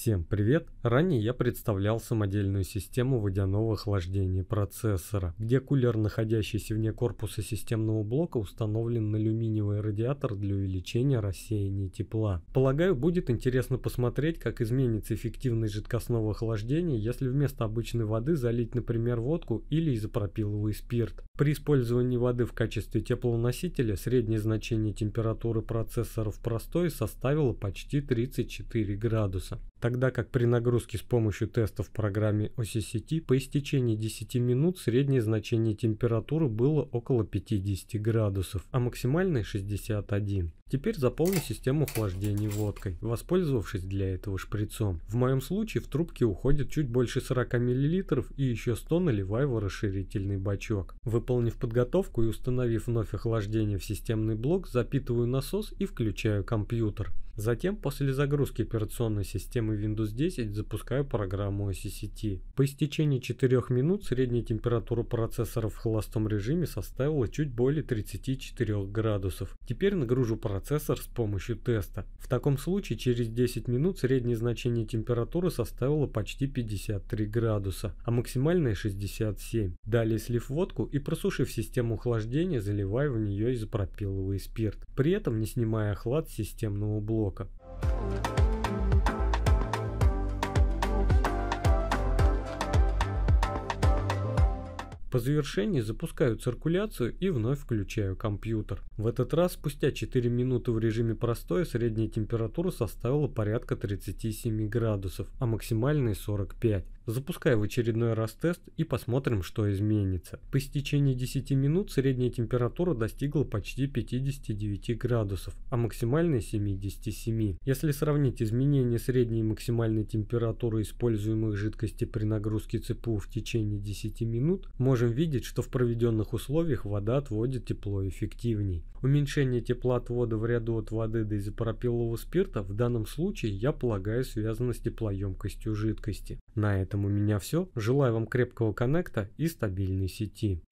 Всем привет! Ранее я представлял самодельную систему водяного охлаждения процессора, где кулер, находящийся вне корпуса системного блока, установлен на алюминиевый радиатор для увеличения рассеяния тепла. Полагаю, будет интересно посмотреть, как изменится эффективность жидкостного охлаждения, если вместо обычной воды залить, например, водку или изопропиловый спирт. При использовании воды в качестве теплоносителя среднее значение температуры процессора в простой составило почти 34 градуса тогда как при нагрузке с помощью тестов в программе OCCT по истечении 10 минут среднее значение температуры было около 50 градусов, а максимальное 61. Теперь заполни систему охлаждения водкой, воспользовавшись для этого шприцом. В моем случае в трубке уходит чуть больше 40 мл и еще 100 наливаю в расширительный бачок. Выполнив подготовку и установив вновь охлаждение в системный блок, запитываю насос и включаю компьютер. Затем после загрузки операционной системы Windows 10 запускаю программу SCCT. По истечении 4 минут средняя температура процессора в холостом режиме составила чуть более 34 градусов. Теперь нагружу процессор с помощью теста. В таком случае через 10 минут среднее значение температуры составило почти 53 градуса, а максимальное 67. Далее слив водку и просушив систему охлаждения, заливаю в нее изопропиловый спирт, при этом не снимая охлад системного блока. Востока. По завершении запускаю циркуляцию и вновь включаю компьютер. В этот раз спустя 4 минуты в режиме простоя средняя температура составила порядка 37 градусов, а максимальной 45. Запускаю в очередной раз тест и посмотрим, что изменится. По истечении 10 минут средняя температура достигла почти 59 градусов, а максимальная 77. Если сравнить изменение средней и максимальной температуры используемых жидкостей при нагрузке ЦПУ в течение 10 минут, можем видеть, что в проведенных условиях вода отводит тепло эффективней. Уменьшение теплоотвода в ряду от воды до изопропилового спирта в данном случае, я полагаю, связано с теплоемкостью жидкости. На этом этом у меня все. Желаю вам крепкого коннекта и стабильной сети.